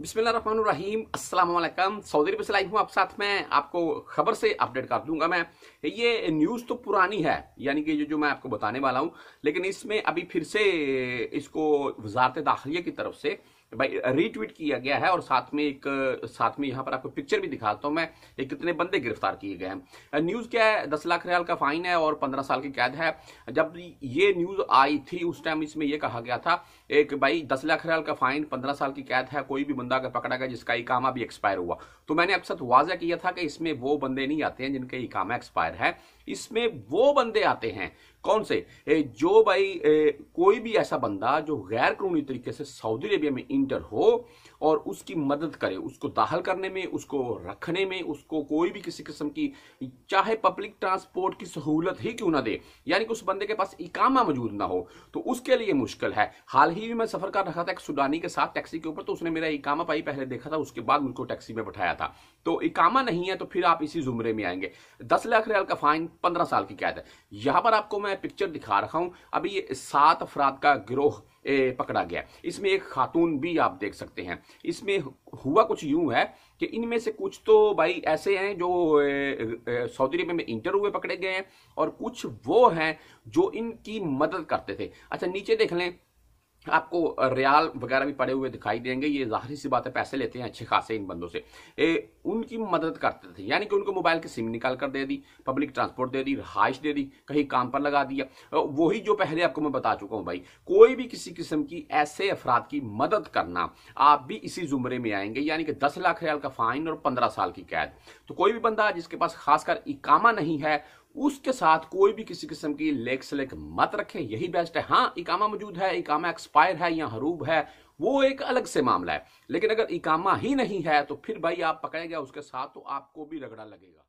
बिस्मिल्लाम Aslam Saudi अरब से live हूँ आप साथ में आपको खबर से अपडेट कर दूंगा मैं ये न्यूज़ तो पुरानी है यानी कि जो जो मैं आपको बताने वाला हूँ लेकिन इसमें अभी फिर से इसको वजारत दाखिलिया की तरफ से रीट्वीट किया गया है और साथ में एक साथ में यहाँ पर आपको पिक्चर भी दिखाता हूँ मैं ये कितने बंदे गिरफ्तार किए गए हैं न्यूज़ क्या है दस लाख रियाल का फाइन है और पंद्रह साल की कैद है जब ये न्यूज़ आई थी उस टाइम इसमें यह कहा गया था एक भाई दस लाख रियाल का फाइन पंद्रह साल की कैद है कोई भी बंदा अगर पकड़ा गया जिसका इकामा भी एक्सपायर हुआ तो मैंने अक्सर वाजा किया था कि इसमें वो बंदे नहीं आते हैं जिनके इकामा एक्सपायर है इसमें वो बंदे आते हैं कौन से जो भाई कोई भी ऐसा बंदा जो गैर कानूनी तरीके से सऊदी अरेबिया में इंटर हो और उसकी मदद करे उसको दाखिल करने में उसको रखने में उसको कोई भी किसी किस्म की चाहे पब्लिक ट्रांसपोर्ट की सहूलत ही क्यों ना दे यानी कि उस बंदे के पास इकामा मौजूद ना हो तो उसके लिए मुश्किल है हाल ही में मैं सफर कर रखा था एक सुडानी के साथ टैक्सी के ऊपर तो उसने मेरा इकामा पाई पहले देखा था उसके बाद मुझको टैक्सी में बैठाया था तो इकामा नहीं है तो फिर आप इसी जुमरे में आएंगे दस लाख रियाल का फाइन पंद्रह साल की कैद है यहां पर आपको मैं मैं पिक्चर दिखा रखा हूं अभी ये सात अफराद का गिरोह पकड़ा गया इसमें एक खातून भी आप देख सकते हैं इसमें हुआ कुछ यूं है कि इनमें से कुछ तो भाई ऐसे हैं जो सऊदी अरब में इंटर हुए पकड़े गए हैं और कुछ वो हैं जो इनकी मदद करते थे अच्छा नीचे देख लें आपको रियाल वगैरह भी पड़े हुए दिखाई देंगे ये जाहिर सी बात है पैसे लेते हैं अच्छे खासे इन बंदों से ए, उनकी मदद करते थे यानी कि उनको मोबाइल की सिम निकाल कर दे दी पब्लिक ट्रांसपोर्ट दे दी रहाइश दे दी कहीं काम पर लगा दिया वही जो पहले आपको मैं बता चुका हूँ भाई कोई भी किसी किस्म की ऐसे अफराद की मदद करना आप भी इसी जुमरे में आएंगे यानी कि दस लाख रियाल का फाइन और पंद्रह साल की कैद तो कोई भी बंदा जिसके पास खासकर इकामा नहीं है उसके साथ कोई भी किसी किस्म की लेग सेलेग मत रखें यही बेस्ट है हाँ इकामा मौजूद है इकामा एक्सपायर है या हरूब है वो एक अलग से मामला है लेकिन अगर इकामा ही नहीं है तो फिर भाई आप पकड़ेगा उसके साथ तो आपको भी रगड़ा लगेगा